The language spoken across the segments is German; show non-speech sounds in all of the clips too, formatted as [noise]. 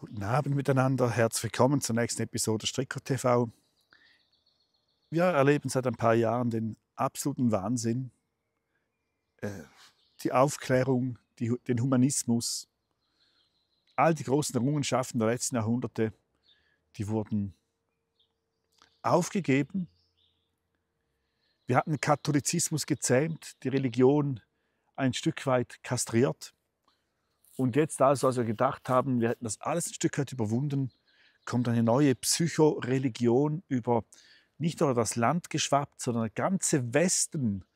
Guten Abend miteinander, herzlich willkommen zur nächsten Episode Stricker TV. Wir erleben seit ein paar Jahren den absoluten Wahnsinn, äh, die Aufklärung, die, den Humanismus. All die großen Errungenschaften der letzten Jahrhunderte, die wurden aufgegeben. Wir hatten den Katholizismus gezähmt, die Religion ein Stück weit kastriert. Und jetzt, da also wir gedacht haben, wir hätten das alles ein Stück weit überwunden, kommt eine neue Psychoreligion über nicht nur das Land geschwappt, sondern der ganze Westen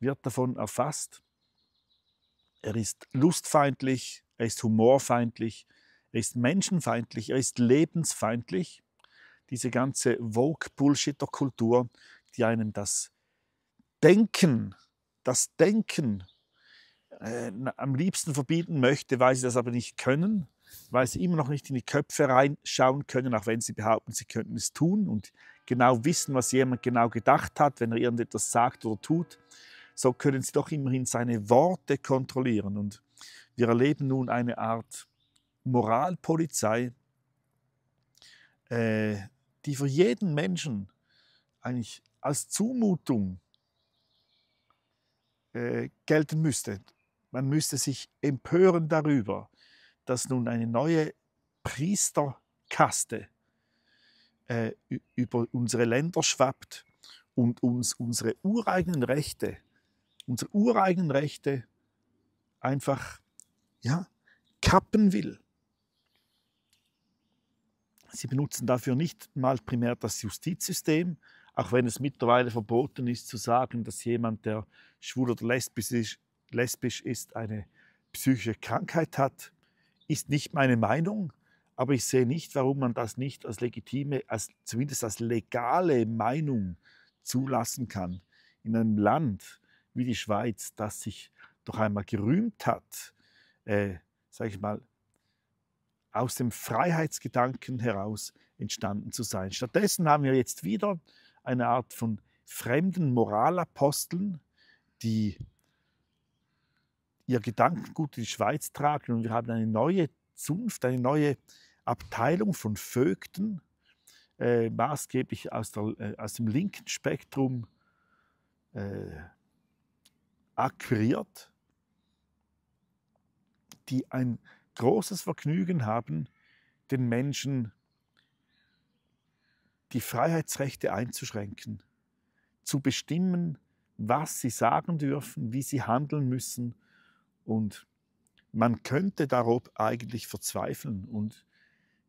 wird davon erfasst. Er ist lustfeindlich, er ist humorfeindlich, er ist menschenfeindlich, er ist lebensfeindlich. Diese ganze Vogue-Bullshitter-Kultur, die einem das Denken, das Denken äh, am liebsten verbieten möchte, weil sie das aber nicht können, weil sie immer noch nicht in die Köpfe reinschauen können, auch wenn sie behaupten, sie könnten es tun und genau wissen, was jemand genau gedacht hat, wenn er irgendetwas sagt oder tut. So können sie doch immerhin seine Worte kontrollieren. Und wir erleben nun eine Art Moralpolizei, äh, die für jeden Menschen eigentlich als Zumutung äh, gelten müsste. Man müsste sich empören darüber, dass nun eine neue Priesterkaste äh, über unsere Länder schwappt und uns unsere ureigenen Rechte, unsere ureigenen Rechte einfach ja, kappen will. Sie benutzen dafür nicht mal primär das Justizsystem, auch wenn es mittlerweile verboten ist zu sagen, dass jemand, der schwul oder lesbisch ist, lesbisch ist, eine psychische Krankheit hat, ist nicht meine Meinung, aber ich sehe nicht, warum man das nicht als legitime, als, zumindest als legale Meinung zulassen kann. In einem Land wie die Schweiz, das sich doch einmal gerühmt hat, äh, sage ich mal, aus dem Freiheitsgedanken heraus entstanden zu sein. Stattdessen haben wir jetzt wieder eine Art von fremden Moralaposteln, die ihr Gedankengut in die Schweiz tragen. Und wir haben eine neue Zunft, eine neue Abteilung von Vögten, äh, maßgeblich aus, der, äh, aus, dem linken Spektrum äh, akquiriert, die ein großes Vergnügen haben, den Menschen die Freiheitsrechte einzuschränken, zu bestimmen, was sie sagen dürfen, wie sie handeln müssen und man könnte darob eigentlich verzweifeln. Und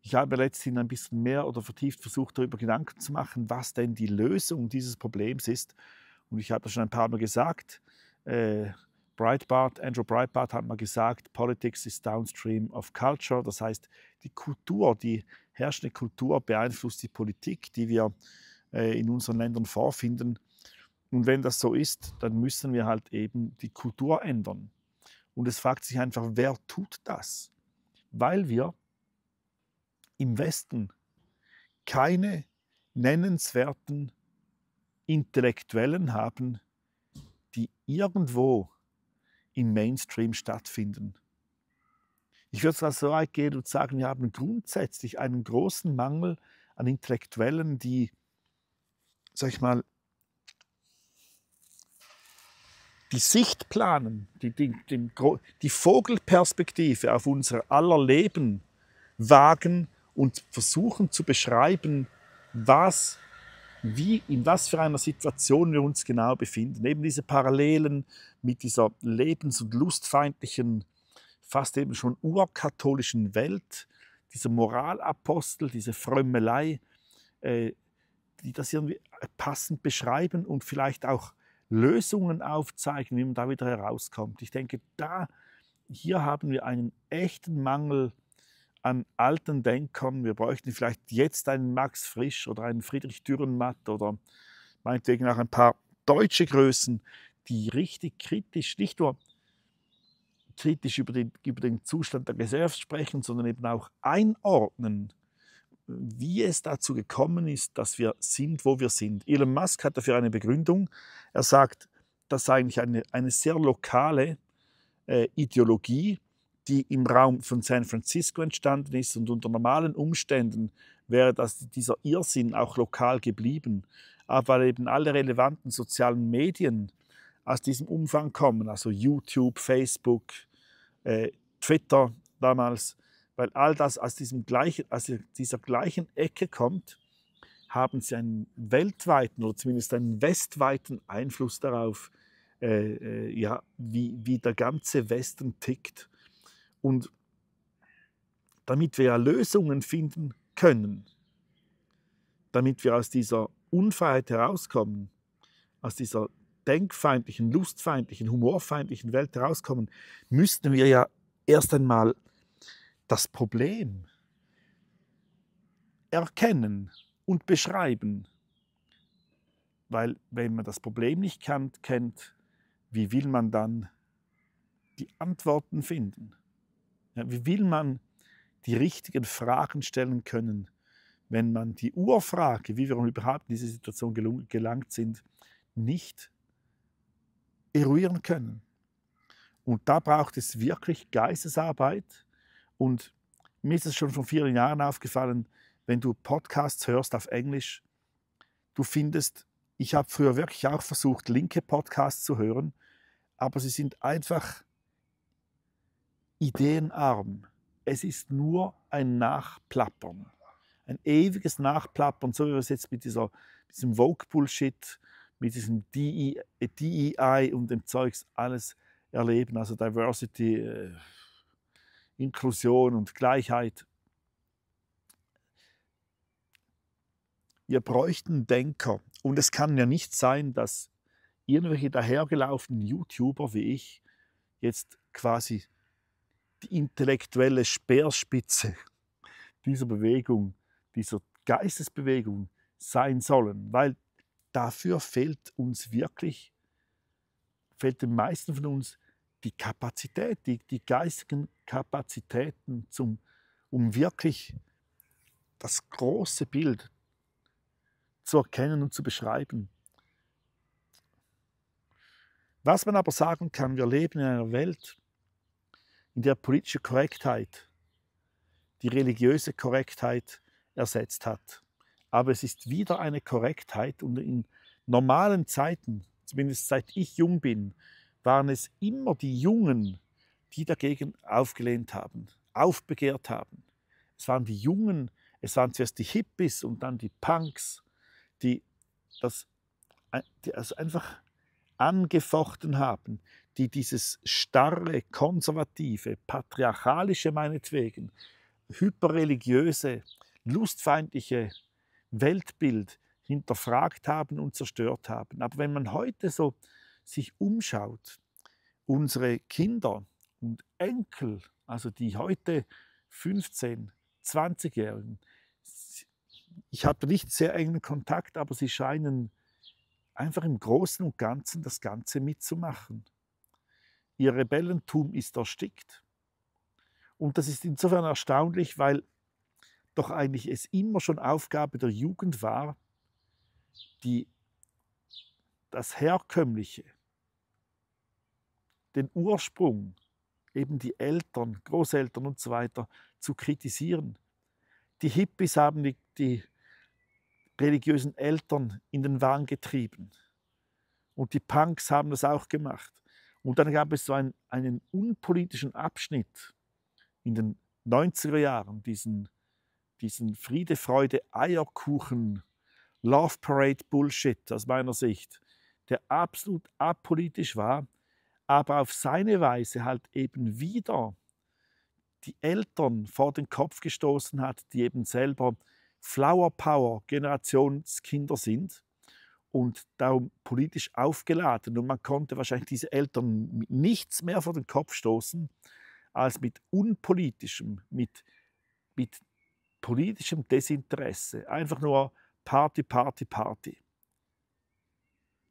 ich habe letzthin ein bisschen mehr oder vertieft versucht, darüber Gedanken zu machen, was denn die Lösung dieses Problems ist. Und ich habe das schon ein paar Mal gesagt. Äh, Breitbart, Andrew Breitbart hat mal gesagt, Politics is downstream of culture. Das heißt, die Kultur, die herrschende Kultur beeinflusst die Politik, die wir äh, in unseren Ländern vorfinden. Und wenn das so ist, dann müssen wir halt eben die Kultur ändern. Und es fragt sich einfach, wer tut das? Weil wir im Westen keine nennenswerten Intellektuellen haben, die irgendwo im Mainstream stattfinden. Ich würde zwar so weit gehen und sagen, wir haben grundsätzlich einen großen Mangel an Intellektuellen, die, sag ich mal, die Sichtplanen, die, die, die, die Vogelperspektive auf unser aller Leben wagen und versuchen zu beschreiben, was, wie, in was für einer Situation wir uns genau befinden. Eben diese Parallelen mit dieser lebens- und lustfeindlichen, fast eben schon urkatholischen Welt, dieser Moralapostel, diese Frömmelei, äh, die das irgendwie passend beschreiben und vielleicht auch Lösungen aufzeigen, wie man da wieder herauskommt. Ich denke, da, hier haben wir einen echten Mangel an alten Denkern. Wir bräuchten vielleicht jetzt einen Max Frisch oder einen Friedrich Dürrenmatt oder meinetwegen auch ein paar deutsche Größen, die richtig kritisch, nicht nur kritisch über den, über den Zustand der Gesellschaft sprechen, sondern eben auch einordnen, wie es dazu gekommen ist, dass wir sind, wo wir sind. Elon Musk hat dafür eine Begründung. Er sagt, das sei eigentlich eine, eine sehr lokale äh, Ideologie, die im Raum von San Francisco entstanden ist und unter normalen Umständen wäre das, dieser Irrsinn auch lokal geblieben. Aber weil eben alle relevanten sozialen Medien aus diesem Umfang kommen, also YouTube, Facebook, äh, Twitter damals, weil all das aus, diesem gleichen, aus dieser gleichen Ecke kommt, haben sie einen weltweiten oder zumindest einen westweiten Einfluss darauf, äh, äh, ja, wie, wie der ganze Westen tickt. Und damit wir ja Lösungen finden können, damit wir aus dieser Unfreiheit herauskommen, aus dieser denkfeindlichen, lustfeindlichen, humorfeindlichen Welt herauskommen, müssten wir ja erst einmal das Problem erkennen und beschreiben. Weil wenn man das Problem nicht kennt, kennt wie will man dann die Antworten finden? Ja, wie will man die richtigen Fragen stellen können, wenn man die Urfrage, wie wir überhaupt in diese Situation gelangt sind, nicht eruieren können? Und da braucht es wirklich Geistesarbeit und mir ist es schon vor vielen Jahren aufgefallen, wenn du Podcasts hörst auf Englisch, du findest, ich habe früher wirklich auch versucht, linke Podcasts zu hören, aber sie sind einfach ideenarm. Es ist nur ein Nachplappern. Ein ewiges Nachplappern, so wie wir es jetzt mit dieser, diesem Vogue-Bullshit, mit diesem DEI e, e und dem Zeugs alles erleben, also Diversity. Äh, Inklusion und Gleichheit. Wir bräuchten Denker. Und es kann ja nicht sein, dass irgendwelche dahergelaufenen YouTuber wie ich jetzt quasi die intellektuelle Speerspitze [laughs] dieser Bewegung, dieser Geistesbewegung sein sollen, weil dafür fehlt uns wirklich, fehlt den meisten von uns die Kapazität, die, die geistigen Kapazitäten, zum, um wirklich das große Bild zu erkennen und zu beschreiben. Was man aber sagen kann, wir leben in einer Welt, in der politische Korrektheit die religiöse Korrektheit ersetzt hat. Aber es ist wieder eine Korrektheit und in normalen Zeiten, zumindest seit ich jung bin, waren es immer die Jungen, die dagegen aufgelehnt haben, aufbegehrt haben. Es waren die Jungen, es waren zuerst die Hippies und dann die Punks, die das, äh, die das einfach angefochten haben, die dieses starre, konservative, patriarchalische meinetwegen, hyperreligiöse, lustfeindliche Weltbild hinterfragt haben und zerstört haben. Aber wenn man heute so sich umschaut, unsere Kinder und Enkel, also die heute 15, 20-Jährigen, ich habe nicht sehr engen Kontakt, aber sie scheinen einfach im Großen und Ganzen das Ganze mitzumachen. Ihr Rebellentum ist erstickt. Und das ist insofern erstaunlich, weil doch eigentlich es immer schon Aufgabe der Jugend war, die, das Herkömmliche, den Ursprung, eben die Eltern, Großeltern und so weiter, zu kritisieren. Die Hippies haben die, die religiösen Eltern in den Wahn getrieben. Und die Punks haben das auch gemacht. Und dann gab es so einen, einen unpolitischen Abschnitt in den 90er Jahren, diesen, diesen Friede, Freude, Eierkuchen, Love Parade Bullshit aus meiner Sicht, der absolut apolitisch war aber auf seine Weise halt eben wieder die Eltern vor den Kopf gestoßen hat, die eben selber Flower Power Generationskinder sind und darum politisch aufgeladen. Und man konnte wahrscheinlich diese Eltern mit nichts mehr vor den Kopf stoßen, als mit unpolitischem, mit, mit politischem Desinteresse. Einfach nur Party, Party, Party.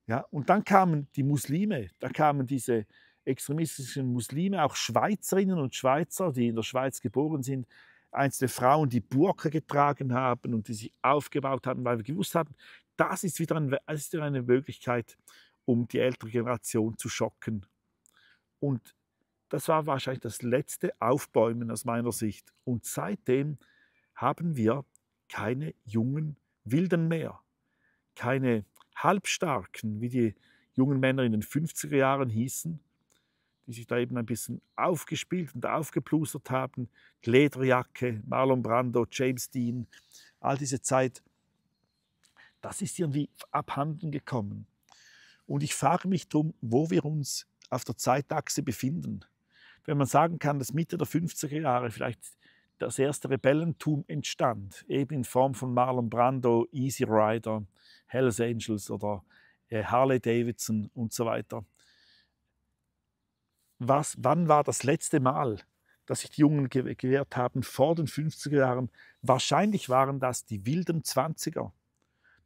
Ja, und dann kamen die Muslime, da kamen diese extremistischen Muslime, auch Schweizerinnen und Schweizer, die in der Schweiz geboren sind, einzelne Frauen, die Burka getragen haben und die sich aufgebaut haben, weil wir gewusst haben, das ist wieder, ein, das ist wieder eine Möglichkeit, um die ältere Generation zu schocken. Und das war wahrscheinlich das letzte Aufbäumen aus meiner Sicht. Und seitdem haben wir keine jungen Wilden mehr, keine Halbstarken, wie die jungen Männer in den 50er Jahren hießen, die sich da eben ein bisschen aufgespielt und aufgeplustert haben. Lederjacke, Marlon Brando, James Dean, all diese Zeit, das ist irgendwie abhanden gekommen. Und ich frage mich darum, wo wir uns auf der Zeitachse befinden. Wenn man sagen kann, dass Mitte der 50er Jahre, vielleicht das erste Rebellentum entstand, eben in Form von Marlon Brando, Easy Rider, Hells Angels oder äh, Harley Davidson und so weiter. Was, wann war das letzte Mal, dass sich die Jungen ge gewehrt haben vor den 50er Jahren? Wahrscheinlich waren das die wilden 20er.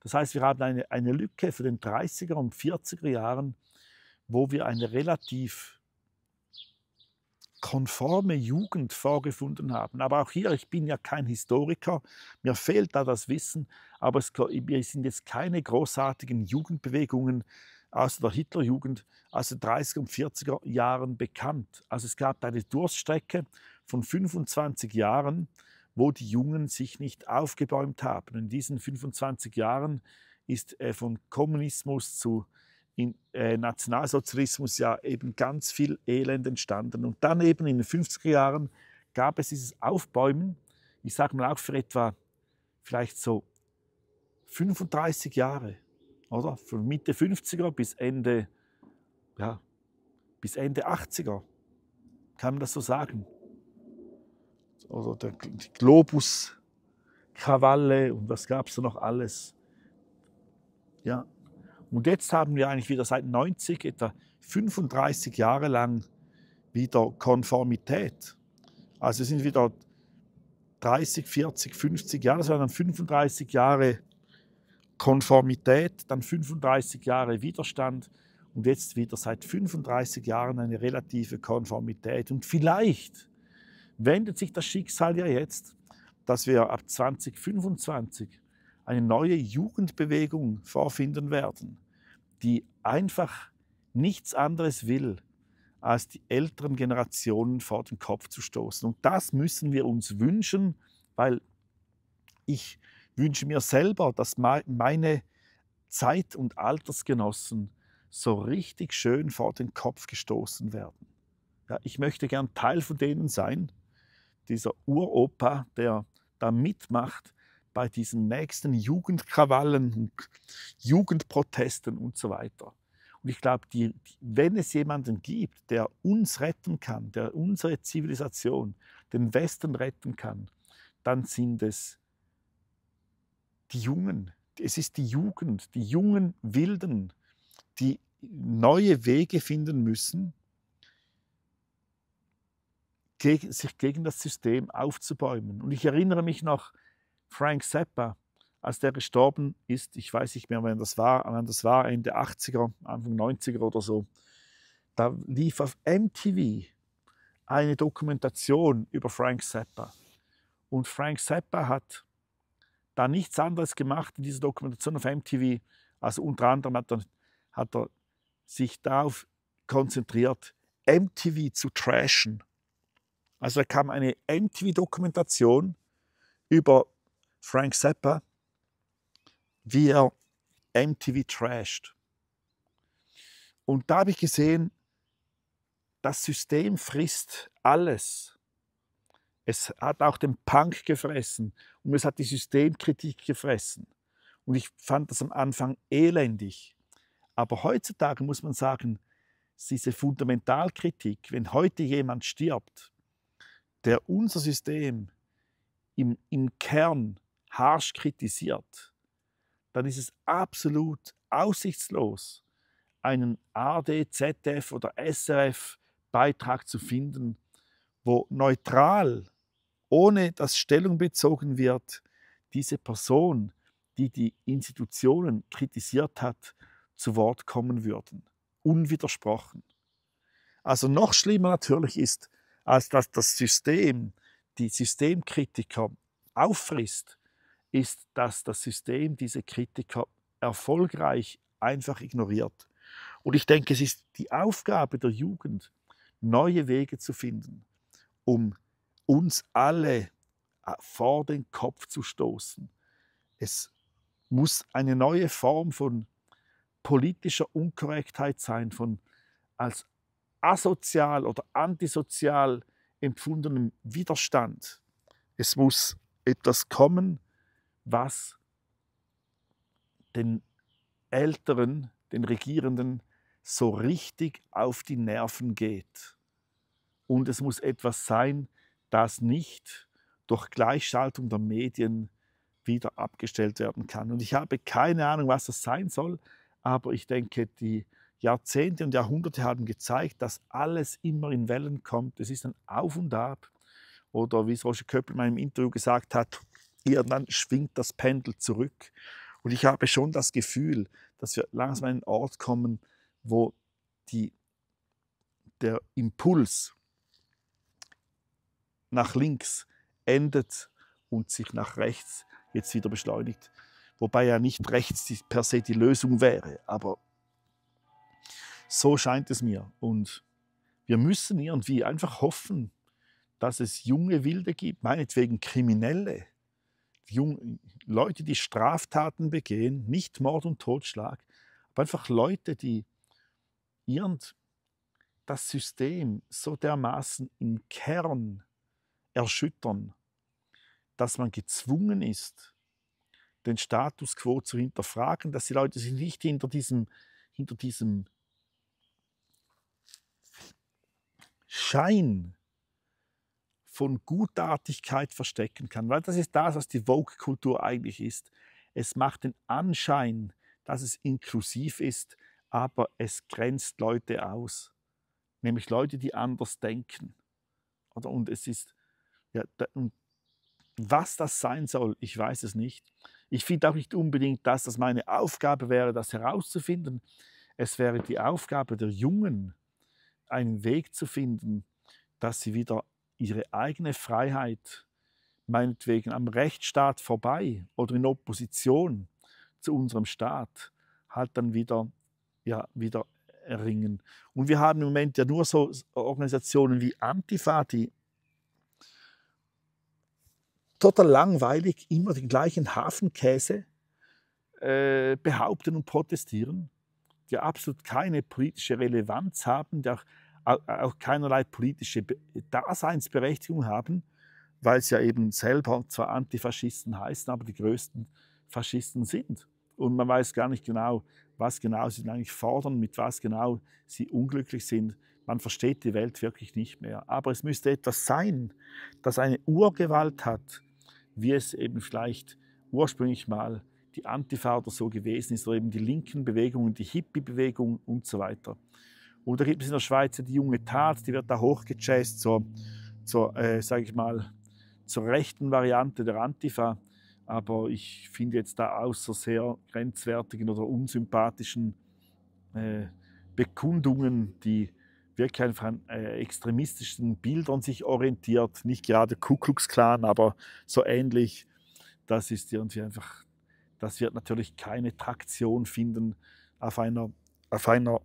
Das heißt, wir haben eine, eine Lücke für den 30er und 40er Jahren, wo wir eine relativ konforme Jugend vorgefunden haben. Aber auch hier, ich bin ja kein Historiker, mir fehlt da das Wissen, aber es sind jetzt keine großartigen Jugendbewegungen aus der Hitlerjugend aus den 30er und 40er Jahren bekannt. Also es gab eine Durststrecke von 25 Jahren, wo die Jungen sich nicht aufgebäumt haben. In diesen 25 Jahren ist äh, von Kommunismus zu in, äh, Nationalsozialismus ja eben ganz viel Elend entstanden. Und dann eben in den 50er Jahren gab es dieses Aufbäumen, ich sage mal auch für etwa vielleicht so 35 Jahre, oder? Von Mitte 50er bis Ende, ja, bis Ende 80er, kann man das so sagen. Oder der, die Globus, Krawalle und was gab es da noch alles. Ja, und jetzt haben wir eigentlich wieder seit 90 etwa 35 Jahre lang wieder Konformität. Also sind wieder 30, 40, 50 Jahre, das waren dann 35 Jahre Konformität, dann 35 Jahre Widerstand und jetzt wieder seit 35 Jahren eine relative Konformität. Und vielleicht wendet sich das Schicksal ja jetzt, dass wir ab 2025 eine neue Jugendbewegung vorfinden werden, die einfach nichts anderes will, als die älteren Generationen vor den Kopf zu stoßen. Und das müssen wir uns wünschen, weil ich wünsche mir selber, dass meine Zeit- und Altersgenossen so richtig schön vor den Kopf gestoßen werden. Ja, ich möchte gern Teil von denen sein, dieser Uropa, der da mitmacht, bei diesen nächsten Jugendkrawallen und Jugendprotesten und so weiter. Und ich glaube, wenn es jemanden gibt, der uns retten kann, der unsere Zivilisation, den Westen retten kann, dann sind es die Jungen. Es ist die Jugend, die jungen Wilden, die neue Wege finden müssen, sich gegen das System aufzubäumen. Und ich erinnere mich noch Frank Zappa, als der gestorben ist, ich weiß nicht mehr, wann das war, wann das war, Ende 80er, Anfang 90er oder so, da lief auf MTV eine Dokumentation über Frank Zappa. Und Frank Zappa hat da nichts anderes gemacht in dieser Dokumentation auf MTV, also unter anderem hat er, hat er sich darauf konzentriert, MTV zu trashen. Also da kam eine MTV-Dokumentation über Frank Zappa, wie er MTV trashed. Und da habe ich gesehen, das System frisst alles. Es hat auch den Punk gefressen und es hat die Systemkritik gefressen. Und ich fand das am Anfang elendig. Aber heutzutage muss man sagen, diese Fundamentalkritik, wenn heute jemand stirbt, der unser System im, im Kern harsch kritisiert, dann ist es absolut aussichtslos, einen AD, ZDF oder SRF Beitrag zu finden, wo neutral, ohne dass Stellung bezogen wird, diese Person, die die Institutionen kritisiert hat, zu Wort kommen würden. Unwidersprochen. Also noch schlimmer natürlich ist, als dass das System die Systemkritiker auffrisst ist, dass das System diese Kritiker erfolgreich einfach ignoriert. Und ich denke, es ist die Aufgabe der Jugend, neue Wege zu finden, um uns alle äh, vor den Kopf zu stoßen. Es muss eine neue Form von politischer Unkorrektheit sein, von als asozial oder antisozial empfundenem Widerstand. Es muss etwas kommen, was den Älteren, den Regierenden so richtig auf die Nerven geht. Und es muss etwas sein, das nicht durch Gleichschaltung der Medien wieder abgestellt werden kann. Und ich habe keine Ahnung, was das sein soll, aber ich denke, die Jahrzehnte und Jahrhunderte haben gezeigt, dass alles immer in Wellen kommt. Es ist ein Auf und Ab. Oder wie es Roger Köppel mal im Interview gesagt hat, irgendwann schwingt das Pendel zurück. Und ich habe schon das Gefühl, dass wir langsam an einen Ort kommen, wo die, der Impuls nach links endet und sich nach rechts jetzt wieder beschleunigt. Wobei ja nicht rechts per se die Lösung wäre, aber so scheint es mir. Und wir müssen irgendwie einfach hoffen, dass es junge Wilde gibt, meinetwegen Kriminelle, jung, Leute, die Straftaten begehen, nicht Mord und Totschlag, aber einfach Leute, die irgend das System so dermaßen im Kern erschüttern, dass man gezwungen ist, den Status quo zu hinterfragen, dass die Leute sich nicht hinter diesem, hinter diesem Schein von Gutartigkeit verstecken kann. Weil das ist das, was die Vogue-Kultur eigentlich ist. Es macht den Anschein, dass es inklusiv ist, aber es grenzt Leute aus. Nämlich Leute, die anders denken. Oder, und es ist, ja, da, und was das sein soll, ich weiß es nicht. Ich finde auch nicht unbedingt, dass das meine Aufgabe wäre, das herauszufinden. Es wäre die Aufgabe der Jungen, einen Weg zu finden, dass sie wieder ihre eigene Freiheit meinetwegen am Rechtsstaat vorbei oder in Opposition zu unserem Staat halt dann wieder, ja, wieder erringen. Und wir haben im Moment ja nur so Organisationen wie Antifa, die total langweilig immer den gleichen Hafenkäse äh, behaupten und protestieren, die absolut keine politische Relevanz haben, die auch auch keinerlei politische Daseinsberechtigung haben, weil sie ja eben selber zwar Antifaschisten heißen, aber die größten Faschisten sind. Und man weiß gar nicht genau, was genau sie eigentlich fordern, mit was genau sie unglücklich sind. Man versteht die Welt wirklich nicht mehr. Aber es müsste etwas sein, das eine Urgewalt hat, wie es eben vielleicht ursprünglich mal die Antifa oder so gewesen ist, oder eben die linken Bewegungen, die hippie bewegungen und so weiter. Oder gibt es in der Schweiz die junge Tat, die wird da hochgejazzt zur, zur äh, sage ich mal, zur rechten Variante der Antifa. Aber ich finde jetzt da außer sehr grenzwertigen oder unsympathischen äh, Bekundungen, die wirklich einfach an äh, extremistischen Bildern sich orientiert, nicht gerade Ku Klux Klan, aber so ähnlich, das ist irgendwie einfach, das wird natürlich keine Traktion finden auf einer, auf einer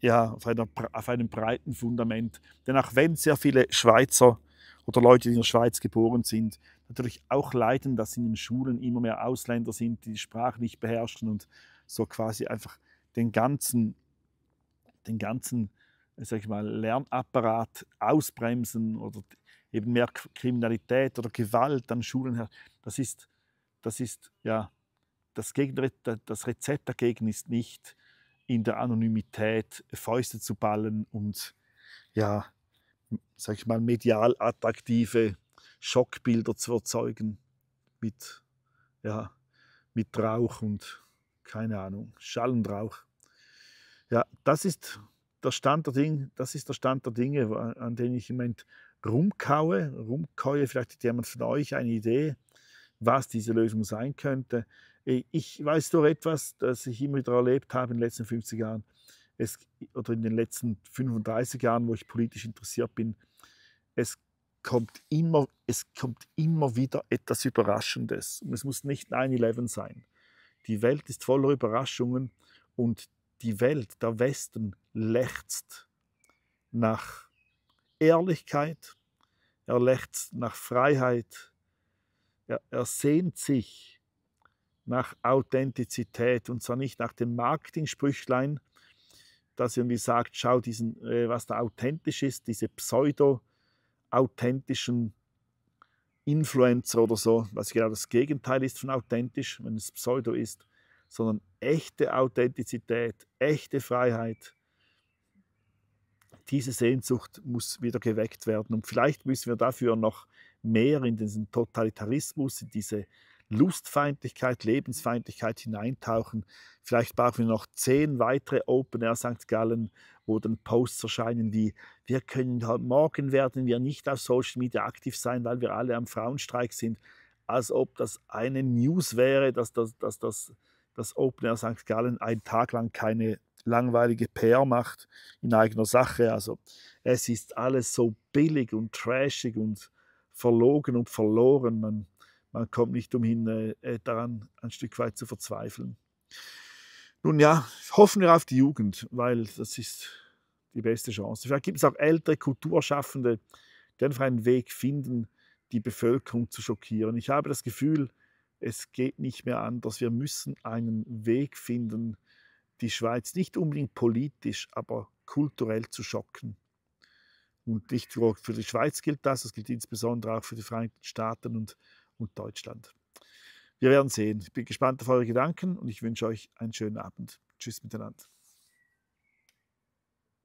ja, auf, einer, auf einem breiten Fundament. Denn auch wenn sehr viele Schweizer oder Leute, die in der Schweiz geboren sind, natürlich auch leiden, dass in den Schulen immer mehr Ausländer sind, die die Sprache nicht beherrschen und so quasi einfach den ganzen, den ganzen sag ich mal, Lernapparat ausbremsen oder eben mehr Kriminalität oder Gewalt an Schulen her. Das ist, das ist ja das, Gegenre das Rezept dagegen ist nicht in der Anonymität Fäuste zu ballen und ja, sag ich mal, medial attraktive Schockbilder zu erzeugen mit, ja, mit Rauch und keine Ahnung, Schall und Rauch. Ja, das ist der Stand der Dinge, das ist der Stand der Dinge, an denen ich im Moment rumkaue, rumkäue. Vielleicht hat jemand von euch eine Idee, was diese Lösung sein könnte. Äh, ich weiß doch etwas, das ich immer wieder erlebt habe in den letzten 50 Jahren es, oder in den letzten 35 Jahren, wo ich politisch interessiert bin. Es kommt immer, es kommt immer wieder etwas Überraschendes. Und es muss nicht 9-11 sein. Die Welt ist voller Überraschungen und die Welt, der Westen, lechzt nach Ehrlichkeit, er lechzt nach Freiheit, er, er sehnt sich nach Authentizität und zwar nicht nach dem Marketing-Sprüchlein, das irgendwie sagt, schau diesen, äh, was da authentisch ist, diese pseudo-authentischen Influencer oder so, was genau das Gegenteil ist von authentisch, wenn es pseudo ist, sondern echte Authentizität, echte Freiheit. Diese Sehnsucht muss wieder geweckt werden und vielleicht müssen wir dafür noch mehr in diesen Totalitarismus, in diese Lustfeindlichkeit, Lebensfeindlichkeit hineintauchen. Vielleicht brauchen wir noch zehn weitere Open Air St. Gallen, wo dann Posts erscheinen wie, wir können, morgen werden wir nicht auf Social Media aktiv sein, weil wir alle am Frauenstreik sind. Als ob das eine News wäre, dass das, dass das, das Open Air St. Gallen einen Tag lang keine langweilige PR macht in eigener Sache. Also es ist alles so billig und trashig und verlogen und verloren. Man, man kommt nicht umhin, äh, äh, daran ein Stück weit zu verzweifeln. Nun ja, hoffen wir auf die Jugend, weil das ist die beste Chance. Vielleicht gibt es auch ältere Kulturschaffende, die einfach einen Weg finden, die Bevölkerung zu schockieren. Ich habe das Gefühl, es geht nicht mehr anders. Wir müssen einen Weg finden, die Schweiz nicht unbedingt politisch, aber kulturell zu schocken. Und nicht nur für die Schweiz gilt das, das gilt insbesondere auch für die Vereinigten Staaten und und Deutschland. Wir werden sehen. Ich bin gespannt auf eure Gedanken und ich wünsche euch einen schönen Abend. Tschüss miteinander.